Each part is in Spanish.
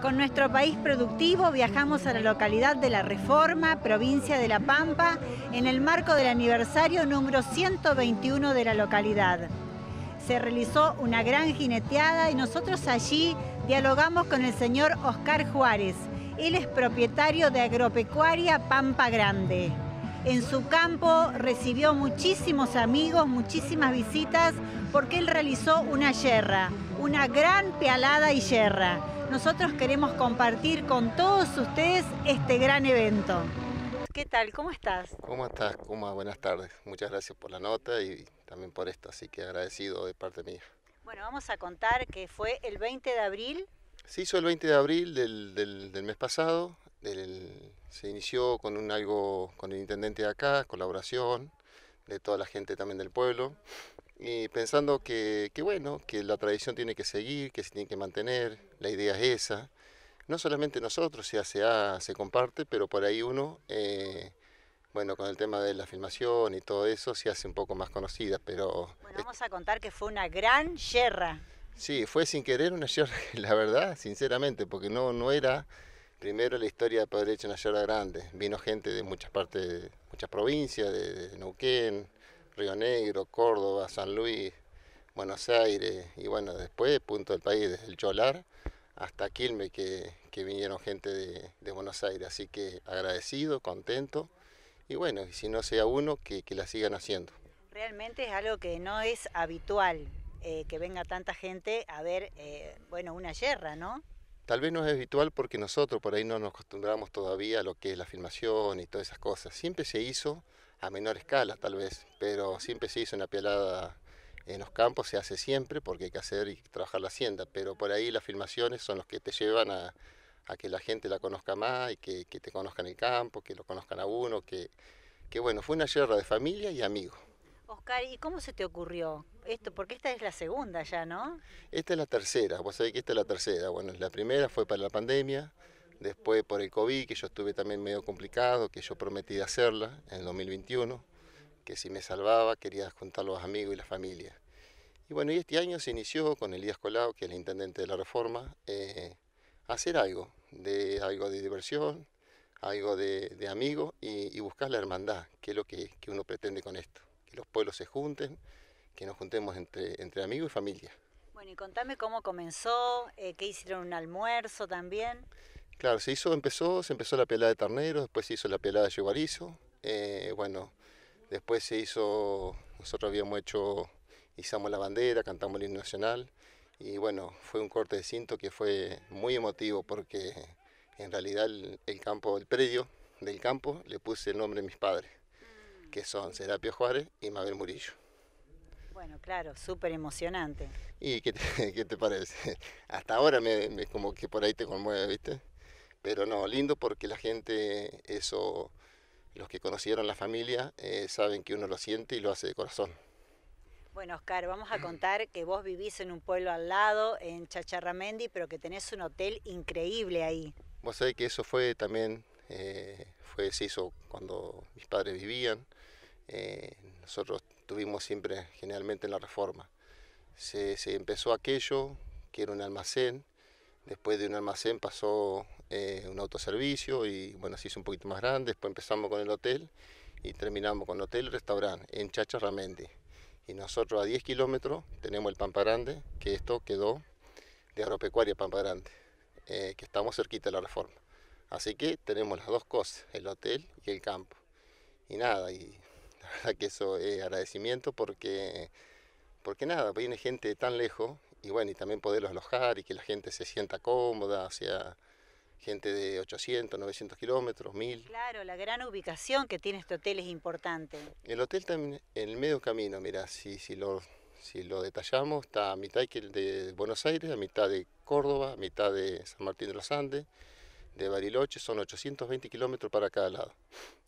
Con nuestro país productivo viajamos a la localidad de La Reforma, provincia de La Pampa, en el marco del aniversario número 121 de la localidad. Se realizó una gran jineteada y nosotros allí dialogamos con el señor Oscar Juárez. Él es propietario de Agropecuaria Pampa Grande. En su campo recibió muchísimos amigos, muchísimas visitas, porque él realizó una yerra, una gran pealada y yerra nosotros queremos compartir con todos ustedes este gran evento. ¿Qué tal? ¿Cómo estás? ¿Cómo estás, Buenas tardes. Muchas gracias por la nota y también por esto, así que agradecido de parte mía. Bueno, vamos a contar que fue el 20 de abril. Se hizo el 20 de abril del, mes pasado. se inició con un algo con el intendente de acá, colaboración de toda la gente también del pueblo y eh, pensando que, que, bueno, que la tradición tiene que seguir, que se tiene que mantener, la idea es esa. No solamente nosotros, se hace, se comparte, pero por ahí uno, eh, bueno, con el tema de la filmación y todo eso, se hace un poco más conocida, pero... Bueno, vamos a contar que fue una gran yerra. Sí, fue sin querer una yerra, la verdad, sinceramente, porque no, no era primero la historia de Padre hecho una yerra grande. Vino gente de muchas partes, muchas provincias, de, de Neuquén, Río Negro, Córdoba, San Luis, Buenos Aires y bueno, después punto del país, desde el Cholar hasta Quilme, que, vinieron gente de, Buenos Aires. Así que agradecido, contento y bueno, y si no sea uno, que, la sigan haciendo. Realmente es algo que no es habitual eh, que venga tanta gente a ver, eh, bueno, una yerra, ¿no? Tal vez no es habitual porque nosotros por ahí no nos acostumbramos todavía a lo que es la filmación y todas esas cosas. Siempre se hizo, a menor escala tal vez, pero siempre se hizo una pelada en los campos, se hace siempre porque hay que hacer y trabajar la hacienda, pero por ahí las filmaciones son los que te llevan a, que la gente la conozca más y que, que, te conozcan el campo, que lo conozcan a uno, que, que bueno, fue una guerra de familia y amigos. Oscar, ¿y cómo se te ocurrió esto? Porque esta es la segunda ya, ¿no? Esta es la tercera, vos sabés que esta es la tercera. Bueno, la primera fue para la pandemia, Después por el COVID, que yo estuve también medio complicado, que yo prometí hacerla en el 2021, que si me salvaba quería juntar los amigos y la familia. Y bueno, y este año se inició con Elías Colau, que es el intendente de la reforma, eh, hacer algo, de algo de diversión, algo de, amigos y, buscar la hermandad, que es lo que, uno pretende con esto, que los pueblos se junten, que nos juntemos entre, amigos y familia. Bueno, y contame cómo comenzó, eh, qué hicieron un almuerzo también. Claro, se hizo, empezó, se empezó la pelada de ternero, después se hizo la pelada de yeguarizo, eh, bueno, después se hizo, nosotros habíamos hecho, izamos la bandera, cantamos el himno nacional, y bueno, fue un corte de cinto que fue muy emotivo porque en realidad el, campo, el predio del campo, le puse el nombre de mis padres, mm. que son Serapio Juárez y Mabel Murillo. Bueno, claro, súper emocionante. ¿Y qué te, qué te, parece? Hasta ahora me, como que por ahí te conmueve, ¿viste? Pero no, lindo porque la gente, eso, los que conocieron la familia, eh, saben que uno lo siente y lo hace de corazón. Bueno, Oscar, vamos a contar que vos vivís en un pueblo al lado, en Chacharramendi, pero que tenés un hotel increíble ahí. Vos sabés que eso fue también, eh, fue, se hizo cuando mis padres vivían. Eh, nosotros tuvimos siempre, generalmente, en la reforma. Se, se, empezó aquello, que era un almacén. Después de un almacén pasó eh, un autoservicio y bueno, se hizo un poquito más grande, después empezamos con el hotel y terminamos con hotel y restaurante en Chacha Ramendi. Y nosotros a 10 kilómetros tenemos el Pampa Grande, que esto quedó de Agropecuaria Pampa Grande, eh, que estamos cerquita de la reforma. Así que tenemos las dos cosas, el hotel y el campo. Y nada, y la verdad que eso es agradecimiento porque, porque nada, viene gente tan lejos y bueno, y también poderlos alojar y que la gente se sienta cómoda, o sea, gente de 800, 900 kilómetros, 1000. Claro, la gran ubicación que tiene este hotel es importante. El hotel también en el medio camino, mira, si, si, lo, si lo detallamos, está a mitad de Buenos Aires, a mitad de Córdoba, a mitad de San Martín de los Andes, de Bariloche, son 820 kilómetros para cada lado.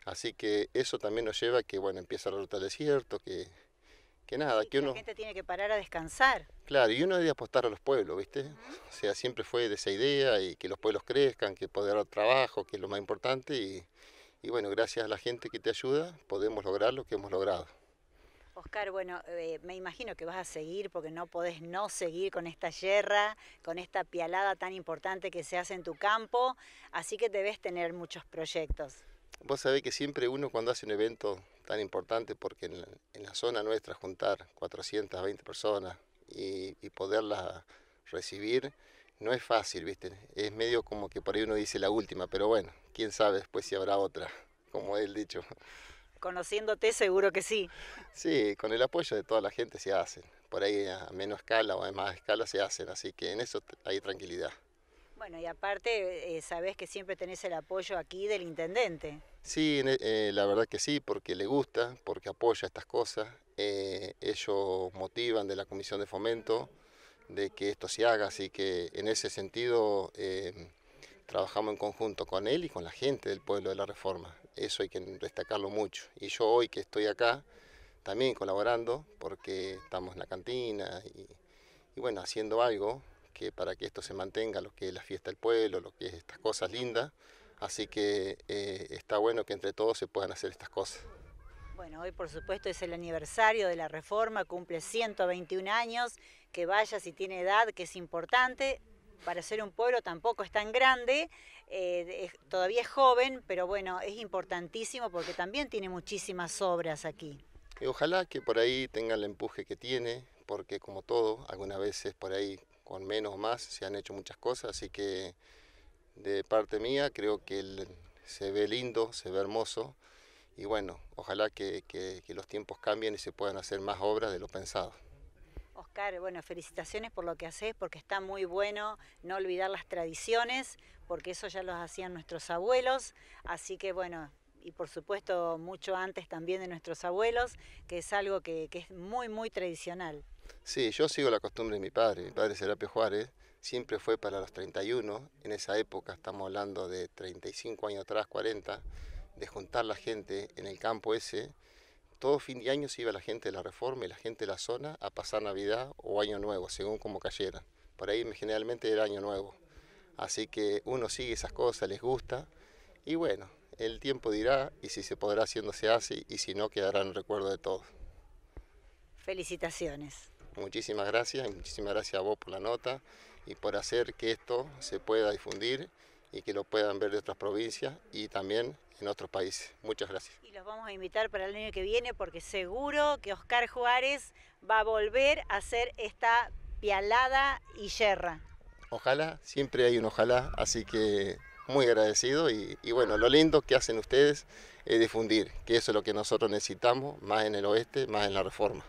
Así que eso también nos lleva a que, bueno, empieza la ruta del desierto, que que nada, que uno... La gente tiene que parar a descansar. Claro, y uno debe apostar a los pueblos, ¿viste? O sea, siempre fue de esa idea y que los pueblos crezcan, que poder dar trabajo, que es lo más importante. Y, y, bueno, gracias a la gente que te ayuda, podemos lograr lo que hemos logrado. Oscar, bueno, eh, me imagino que vas a seguir porque no podés no seguir con esta yerra, con esta pialada tan importante que se hace en tu campo, así que debes tener muchos proyectos. Vos sabés que siempre uno cuando hace un evento tan importante, porque en la, zona nuestra juntar 420 personas y, y poderlas recibir, no es fácil, ¿viste? Es medio como que por ahí uno dice la última, pero bueno, quién sabe después si habrá otra, como él dicho. Conociéndote seguro que sí. Sí, con el apoyo de toda la gente se hacen. Por ahí a menos escala o a más escala se hacen, así que en eso hay tranquilidad. Bueno, y aparte eh, sabés que siempre tenés el apoyo aquí del intendente. Sí, eh, la verdad que sí, porque le gusta, porque apoya estas cosas. Eh, ellos motivan de la Comisión de Fomento de que esto se haga, así que en ese sentido eh, trabajamos en conjunto con él y con la gente del pueblo de la Reforma. Eso hay que destacarlo mucho. Y yo hoy que estoy acá, también colaborando, porque estamos en la cantina y, y bueno, haciendo algo que para que esto se mantenga, lo que es la fiesta del pueblo, lo que es estas cosas lindas. Así que eh, está bueno que entre todos se puedan hacer estas cosas. Bueno, hoy por supuesto es el aniversario de la reforma, cumple 121 años, que vaya si tiene edad, que es importante. Para ser un pueblo tampoco es tan grande, eh, todavía es joven, pero bueno, es importantísimo porque también tiene muchísimas obras aquí. Y ojalá que por ahí tenga el empuje que tiene, porque como todo, algunas veces por ahí con menos o más, se han hecho muchas cosas, así que de parte mía creo que se ve lindo, se ve hermoso y bueno, ojalá que, los tiempos cambien y se puedan hacer más obras de lo pensado. Oscar, bueno, felicitaciones por lo que haces, porque está muy bueno no olvidar las tradiciones, porque eso ya los hacían nuestros abuelos, así que bueno, y por supuesto mucho antes también de nuestros abuelos, que es algo que es muy, muy tradicional. Sí, yo sigo la costumbre de mi padre. Mi padre Serapio Juárez siempre fue para los 31. En esa época, estamos hablando de 35 años atrás, 40, de juntar la gente en el campo ese. Todo fin de año se iba la gente de la Reforma y la gente de la zona a pasar Navidad o Año Nuevo, según como cayera, Por ahí generalmente era Año Nuevo. Así que uno sigue esas cosas, les gusta. Y bueno, el tiempo dirá y si se podrá haciendo se hace y si no quedará en recuerdo de todos. Felicitaciones. Muchísimas gracias muchísimas gracias a vos por la nota y por hacer que esto se pueda difundir y que lo puedan ver de otras provincias y también en otros países. Muchas gracias. Y los vamos a invitar para el año que viene porque seguro que Oscar Juárez va a volver a hacer esta pialada y yerra. Ojalá, siempre hay un ojalá, así que muy agradecido y, y, bueno, lo lindo que hacen ustedes es difundir, que eso es lo que nosotros necesitamos, más en el oeste, más en la reforma.